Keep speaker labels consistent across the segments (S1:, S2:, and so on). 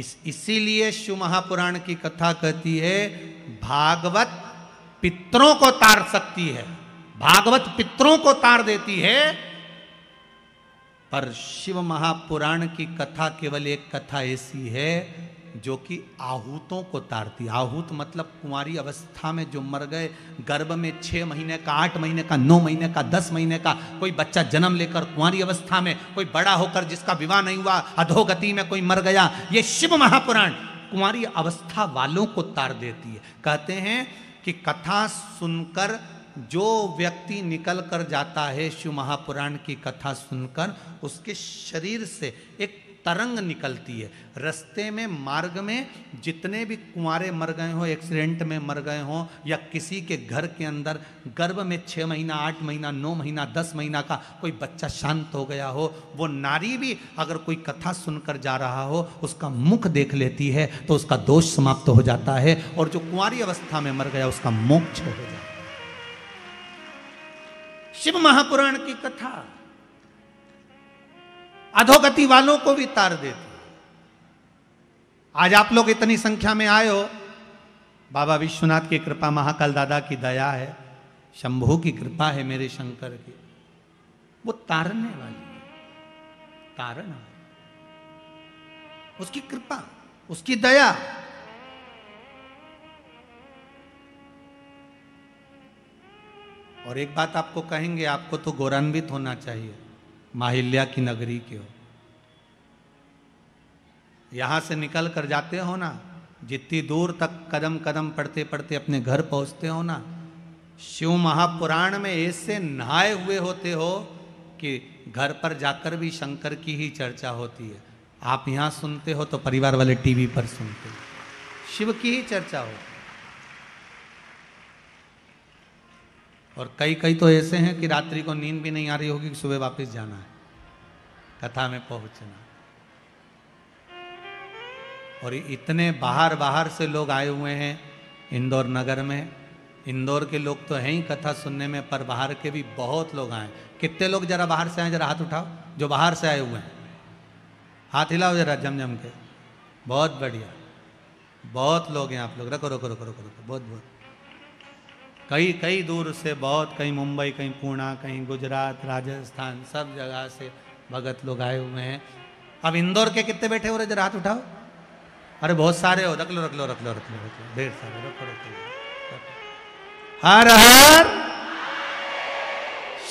S1: इस इसीलिए शिव महापुराण की कथा कहती है भागवत पितरों को तार सकती है भागवत पितरों को तार देती है पर शिव महापुराण की कथा केवल एक कथा ऐसी है जो कि आहूतों को तारती आहूत मतलब कुमारी अवस्था में जो मर गए गर्भ में छः महीने का आठ महीने का नौ महीने का दस महीने का कोई बच्चा जन्म लेकर कुमारी अवस्था में कोई बड़ा होकर जिसका विवाह नहीं हुआ अधोगति में कोई मर गया ये शिव महापुराण कुमारी अवस्था वालों को तार देती है कहते हैं कि कथा सुनकर जो व्यक्ति निकल कर जाता है शिव महापुराण की कथा सुनकर उसके शरीर से एक तरंग निकलती है रस्ते में मार्ग में जितने भी कुंवारे मर गए हों एक्सीडेंट में मर गए हों या किसी के घर के अंदर गर्भ में छः महीना आठ महीना नौ महीना दस महीना का कोई बच्चा शांत हो गया हो वो नारी भी अगर कोई कथा सुनकर जा रहा हो उसका मुख देख लेती है तो उसका दोष समाप्त हो जाता है और जो कुंवारी अवस्था में मर गया उसका मोक्ष हो जाता है शिव महापुराण की कथा अधोगति वालों को भी तार देती आज आप लोग इतनी संख्या में आए हो बाबा विश्वनाथ की कृपा महाकाल दादा की दया है शंभू की कृपा है मेरे शंकर की वो तारने वाली है तारण उसकी कृपा उसकी दया और एक बात आपको कहेंगे आपको तो गौरवान्वित होना चाहिए माहिल्या की नगरी के हो यहाँ से निकल कर जाते हो ना जितनी दूर तक कदम कदम पड़ते पड़ते अपने घर पहुँचते हो ना शिव महापुराण में ऐसे नहाए हुए होते हो कि घर पर जाकर भी शंकर की ही चर्चा होती है आप यहाँ सुनते हो तो परिवार वाले टीवी पर सुनते हो शिव की ही चर्चा होती है और कई कई तो ऐसे हैं कि रात्रि को नींद भी नहीं आ रही होगी कि सुबह वापस जाना है कथा में पहुंचना और इतने बाहर बाहर से लोग आए हुए हैं इंदौर नगर में इंदौर के लोग तो हैं ही कथा सुनने में पर बाहर के भी बहुत लोग आए कितने लोग जरा बाहर से आए जरा हाथ उठाओ जो बाहर से आए हुए हैं हाथ हिलाओ जरा जम के बहुत बढ़िया बहुत लोग हैं आप लोग रखो रखो रखो रखो रखो बहुत बहुत कई कई दूर से बहुत कहीं मुंबई कहीं पूना कहीं गुजरात राजस्थान सब जगह से भगत लोग आए हुए हैं अब इंदौर के कितने बैठे हो रहे जरा हाथ उठाओ
S2: अरे बहुत सारे हो
S1: रख लो रख लो रख लो रख लो रख लो ढेर सारे रख लो हर हर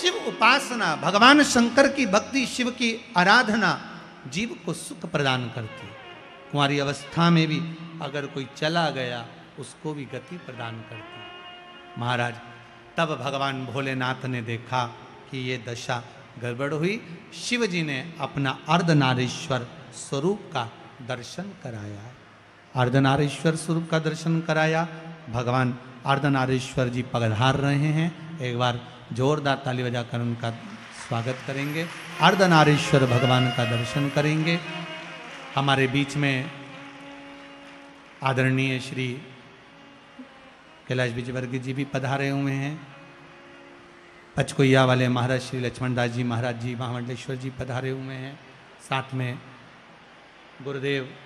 S1: शिव उपासना भगवान शंकर की भक्ति शिव की आराधना जीव को सुख प्रदान करती कुमारी अवस्था में भी अगर कोई चला गया उसको भी गति प्रदान करती है महाराज तब भगवान भोलेनाथ ने देखा कि ये दशा गड़बड़ हुई शिव जी ने अपना अर्धनारेश्वर स्वरूप का दर्शन कराया अर्धनारेश्वर स्वरूप का दर्शन कराया भगवान अर्धनारेश्वर जी पगधार रहे हैं एक बार जोरदार ताली बजाकर उनका स्वागत करेंगे अर्धनारेश्वर भगवान का दर्शन करेंगे हमारे बीच में आदरणीय श्री कैलाश विजयवर्गीय जी भी पधारे हुए हैं पचकोया वाले महाराज श्री लक्ष्मण दास जी महाराज जी महामंडलेश्वर जी पधारे हुए हैं साथ में गुरुदेव